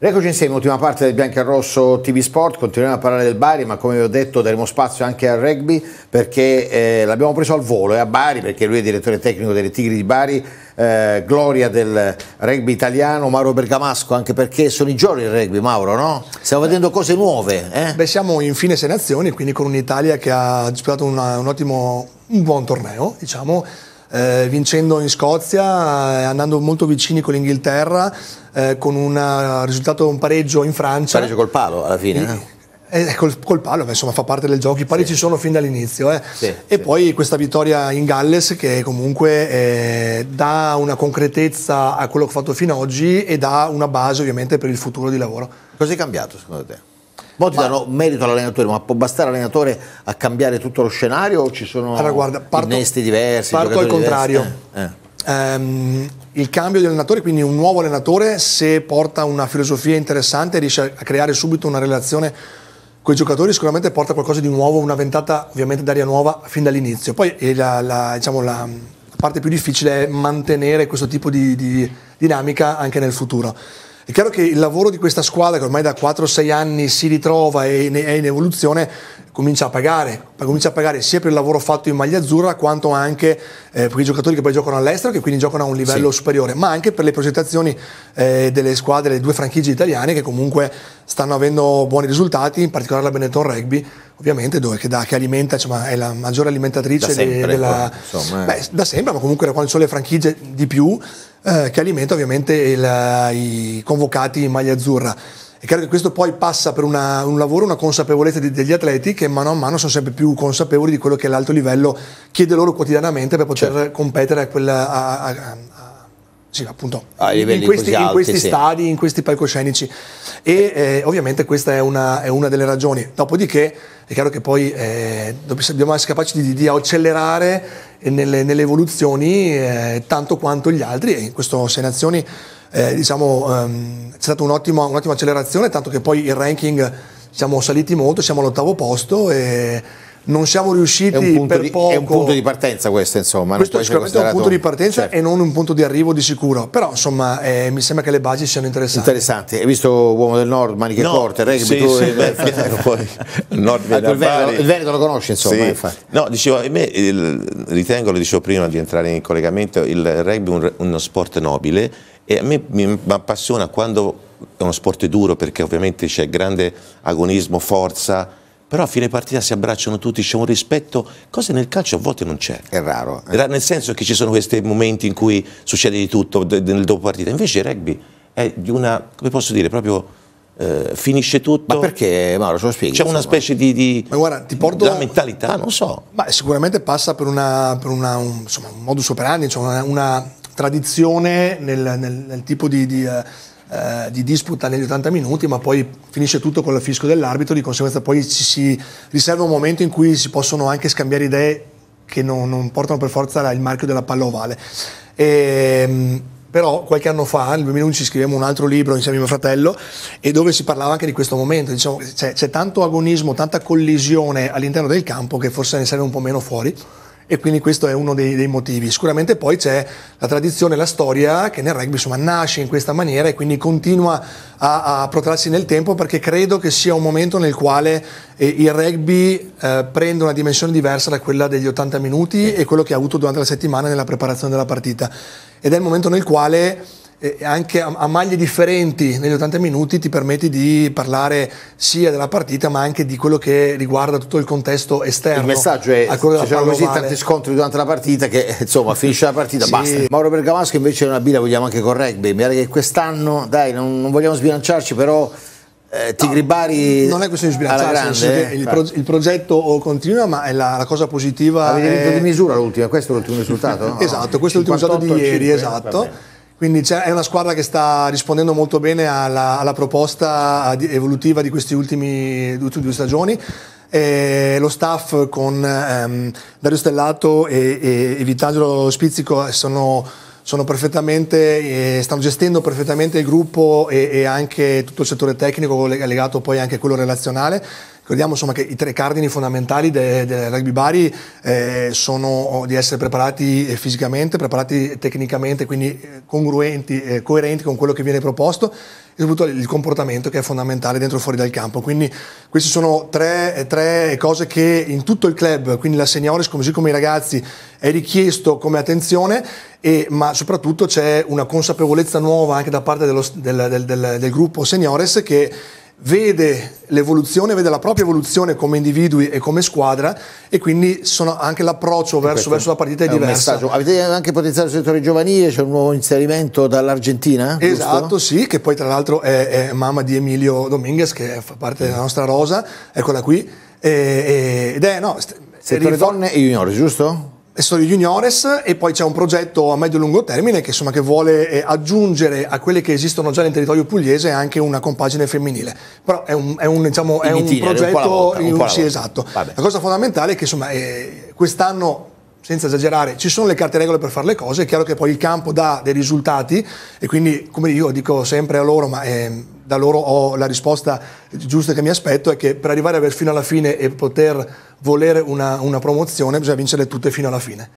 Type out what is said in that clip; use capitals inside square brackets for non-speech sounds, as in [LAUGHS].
Rieccoci insieme, ultima parte del Bianco Rosso TV Sport, continuiamo a parlare del Bari ma come vi ho detto daremo spazio anche al rugby perché eh, l'abbiamo preso al volo, è eh, a Bari perché lui è direttore tecnico delle Tigri di Bari, eh, gloria del rugby italiano, Mauro Bergamasco anche perché sono i giorni del rugby Mauro, no? Stiamo vedendo cose nuove. Eh? Beh siamo in fine sei nazioni quindi con un'Italia che ha disputato una, un ottimo, un buon torneo diciamo eh, vincendo in Scozia, eh, andando molto vicini con l'Inghilterra, eh, con un eh, risultato, un pareggio in Francia. Pareggio col palo alla fine. E, eh, eh, col, col, palo, beh, insomma, fa parte del gioco. I pari sì. ci sono fin dall'inizio. Sì, e sì. poi questa vittoria in Galles che comunque dà una concretezza a quello che ho fatto fino ad oggi e dà una base ovviamente per il futuro di lavoro. Cos'è cambiato secondo te? Mo ti ma... darò merito all'allenatore, ma può bastare l'allenatore a cambiare tutto lo scenario o ci sono allora, guarda, parto, innesti diversi? Parto al contrario. Eh, eh. Um, il cambio di allenatore, quindi un nuovo allenatore, se porta una filosofia interessante, riesce a creare subito una relazione con i giocatori, sicuramente porta qualcosa di nuovo, una ventata ovviamente d'aria nuova fin dall'inizio. Poi eh, la, la, diciamo, la, parte più difficile è mantenere questo tipo di, di dinamica anche nel futuro. È chiaro che il lavoro di questa squadra, che ormai da 4-6 anni si ritrova e è in evoluzione, comincia a pagare, comincia a pagare sia per il lavoro fatto in maglia azzurra quanto anche eh, per i giocatori che poi giocano all'estero, che quindi giocano a un livello sì. superiore, ma anche per le progettazioni eh, delle squadre, le due franchigie italiane che comunque stanno avendo buoni risultati, in particolare la Benetton Rugby ovviamente dove, che, da, che alimenta, insomma, è la maggiore alimentatrice da sempre, della, insomma, eh. beh, da sempre, ma comunque da quando sono le franchigie di più, eh, che alimenta ovviamente il, i convocati in maglia azzurra. E credo che questo poi passa per una, un lavoro, una consapevolezza di, degli atleti che mano a mano sono sempre più consapevoli di quello che l'alto livello chiede loro quotidianamente per poter certo. competere a, quella, a, a, sì, appunto, in questi, alti, in questi sì. stadi, in questi palcoscenici. E eh, ovviamente questa è una, è una, delle ragioni. Dopodiché è chiaro che poi eh, dobbiamo essere capaci di, di accelerare nelle, nelle evoluzioni eh, tanto quanto gli altri e in questo Sei Nazioni eh, diciamo, ehm, c'è stata un'ottima, un'ottima, accelerazione, tanto che poi il ranking siamo saliti molto, siamo all'ottavo posto. E, non siamo riusciti per di, poco. È un punto di partenza questo, insomma. Questo sicuramente è un punto di partenza certo. e non un punto di arrivo di sicuro. Però, insomma, eh, mi sembra che le basi siano interessanti. Interessanti. Hai visto Uomo del Nord, Maniche no, Corte, Rugby? Sì, tu, sì, [LAUGHS] il, Nord ah, Veneto, Veneto, lo conosci, insomma. Sì. No, dicevo, me, il, ritengo, lo dicevo prima di entrare in collegamento, il rugby è un, uno sport nobile e a me mi appassiona quando è uno sport duro perché ovviamente c'è grande agonismo, forza, però a fine partita si abbracciano tutti, c'è un rispetto, cose nel calcio a volte non c'è. È raro. Eh. Nel senso che ci sono questi momenti in cui succede di tutto nel dopo partita, invece il rugby è di una, come posso dire, proprio... Eh, finisce tutto. Ma perché Mauro, ce lo spieghi? C'è una specie di, di ma guarda, ti porto, la mentalità, non so. Ma sicuramente passa per, una, per una, un, insomma, un modus operandi, cioè una, una, tradizione nel, nel, nel tipo di, di uh, eh, di disputa negli 80 minuti, ma poi finisce tutto con il fischio dell'arbitro, di conseguenza poi ci si riserva un momento in cui si possono anche scambiare idee che non, non portano per forza il marchio della palla ovale. E, ehm, però qualche anno fa, nel 2011, scrivemmo un altro libro insieme a mio fratello e dove si parlava anche di questo momento. Diciamo, c'è, c'è tanto agonismo, tanta collisione all'interno del campo che forse ne serve un po' meno fuori e quindi questo è uno dei, dei, motivi. Sicuramente poi c'è la tradizione, la storia che nel rugby insomma, nasce in questa maniera e quindi continua a, a, protrarsi nel tempo perché credo che sia un momento nel quale eh, il rugby eh, prende una dimensione diversa da quella degli 80 minuti e quello che ha avuto durante la settimana nella preparazione della partita. Ed è il momento nel quale anche a, maglie differenti negli 80 minuti ti permetti di parlare sia della partita ma anche di quello che riguarda tutto il contesto esterno. Il messaggio è ci sono così tanti scontri durante la partita che eh, insomma finisce la partita, sì. basta. Mauro Bergamasco invece è una bila, vogliamo anche con rugby, mi pare che quest'anno, dai, non, non vogliamo sbilanciarci però... Eh, Tigri Bari non è questione di sbilanciarsi eh, il, pro, il, progetto continua ma è la, la cosa positiva avete vinto è... di misura l'ultima questo è l'ultimo risultato no? esatto questo è l'ultimo risultato di ieri esatto vabbè. Quindi c'è, è una squadra che sta rispondendo molto bene alla, alla proposta evolutiva di questi ultimi due stagioni. E lo staff con ehm, Dario Stellato e, e, e Vitangelo Spizzico sono, sono perfettamente, eh, stanno gestendo perfettamente il gruppo e, e anche tutto il settore tecnico legato poi anche a quello relazionale Ricordiamo insomma, che i tre cardini fondamentali del de rugby Bari eh, sono oh, di essere preparati eh, fisicamente, preparati tecnicamente, quindi eh, congruenti, eh, coerenti con quello che viene proposto e soprattutto il comportamento che è fondamentale dentro e fuori dal campo. Quindi queste sono tre, eh, tre cose che in tutto il club, quindi la senioris così come i ragazzi, è richiesto come attenzione, e, ma soprattutto c'è una consapevolezza nuova anche da parte dello, del, del, del, del gruppo seniores che vede l'evoluzione, vede la propria evoluzione come individui e come squadra e quindi anche l'approccio verso, verso, la partita è, è diverso. Avete anche potenziato il settore giovanile, c'è un nuovo inserimento dall'Argentina? Esatto, giusto? sì, che poi tra l'altro è, è, mamma di Emilio Dominguez che fa parte della nostra rosa, eccola qui, e, ed è... No, settore donne e juniores, giusto? Storie Juniores e poi c'è un progetto a medio e lungo termine che, insomma, che vuole eh, aggiungere a quelle che esistono già nel territorio pugliese anche una compagine femminile. Però è un, è un, diciamo, è un progetto... Volta, un sì, esatto. Vabbè. La cosa fondamentale è che insomma, eh, quest'anno senza esagerare, ci sono le carte regole per fare le cose, è chiaro che poi il campo dà dei risultati e quindi, come io dico sempre a loro, ma eh, da loro ho la risposta giusta che mi aspetto è che per arrivare fino alla fine e poter volere una, una promozione bisogna vincere tutte fino alla fine.